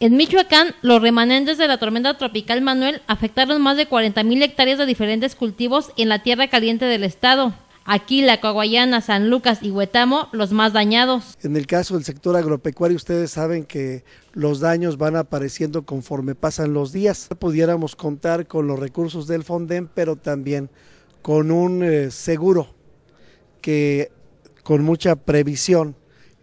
En Michoacán, los remanentes de la tormenta tropical Manuel afectaron más de 40.000 hectáreas de diferentes cultivos en la tierra caliente del estado. Aquí, la Coahuayana, San Lucas y Huetamo, los más dañados. En el caso del sector agropecuario, ustedes saben que los daños van apareciendo conforme pasan los días. Pudiéramos contar con los recursos del Fonden, pero también con un eh, seguro que con mucha previsión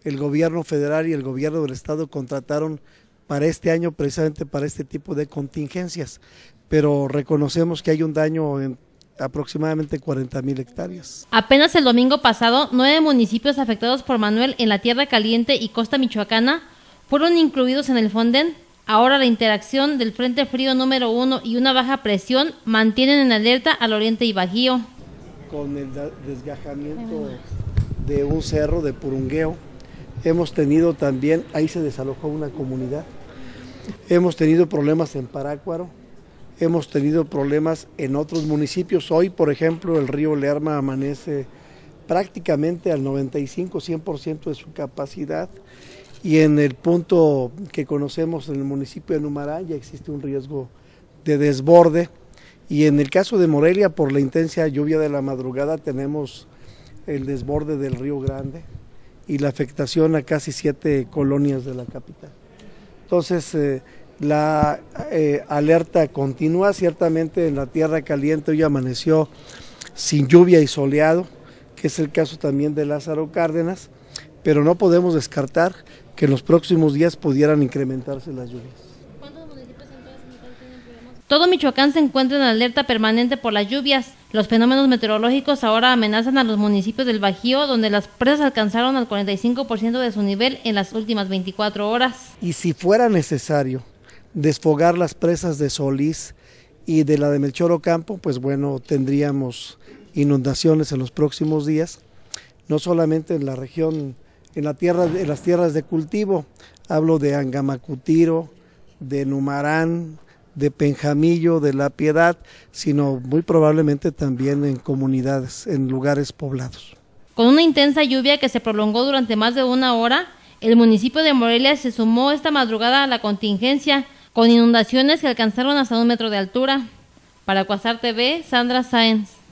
el gobierno federal y el gobierno del estado contrataron para este año precisamente para este tipo de contingencias, pero reconocemos que hay un daño en aproximadamente 40 mil hectáreas. Apenas el domingo pasado, nueve municipios afectados por Manuel en la Tierra Caliente y Costa Michoacana fueron incluidos en el Fonden. Ahora la interacción del Frente Frío número uno y una baja presión mantienen en alerta al oriente y Bajío. Con el desgajamiento de un cerro de Purungueo, Hemos tenido también, ahí se desalojó una comunidad. Hemos tenido problemas en Parácuaro, hemos tenido problemas en otros municipios. Hoy, por ejemplo, el río Lerma amanece prácticamente al 95-100% de su capacidad y en el punto que conocemos en el municipio de Numarán ya existe un riesgo de desborde y en el caso de Morelia por la intensa lluvia de la madrugada tenemos el desborde del río Grande y la afectación a casi siete colonias de la capital. Entonces, eh, la eh, alerta continúa, ciertamente en la Tierra Caliente hoy amaneció sin lluvia y soleado, que es el caso también de Lázaro Cárdenas, pero no podemos descartar que en los próximos días pudieran incrementarse las lluvias. ¿Cuántos municipios Todo Michoacán se encuentra en alerta permanente por las lluvias. Los fenómenos meteorológicos ahora amenazan a los municipios del Bajío, donde las presas alcanzaron al 45% de su nivel en las últimas 24 horas. Y si fuera necesario desfogar las presas de Solís y de la de Melchor Ocampo, pues bueno, tendríamos inundaciones en los próximos días, no solamente en la región, en, la tierra, en las tierras de cultivo, hablo de Angamacutiro, de Numarán, de Penjamillo, de La Piedad, sino muy probablemente también en comunidades, en lugares poblados. Con una intensa lluvia que se prolongó durante más de una hora, el municipio de Morelia se sumó esta madrugada a la contingencia, con inundaciones que alcanzaron hasta un metro de altura. Para Cuasar TV, Sandra Sáenz.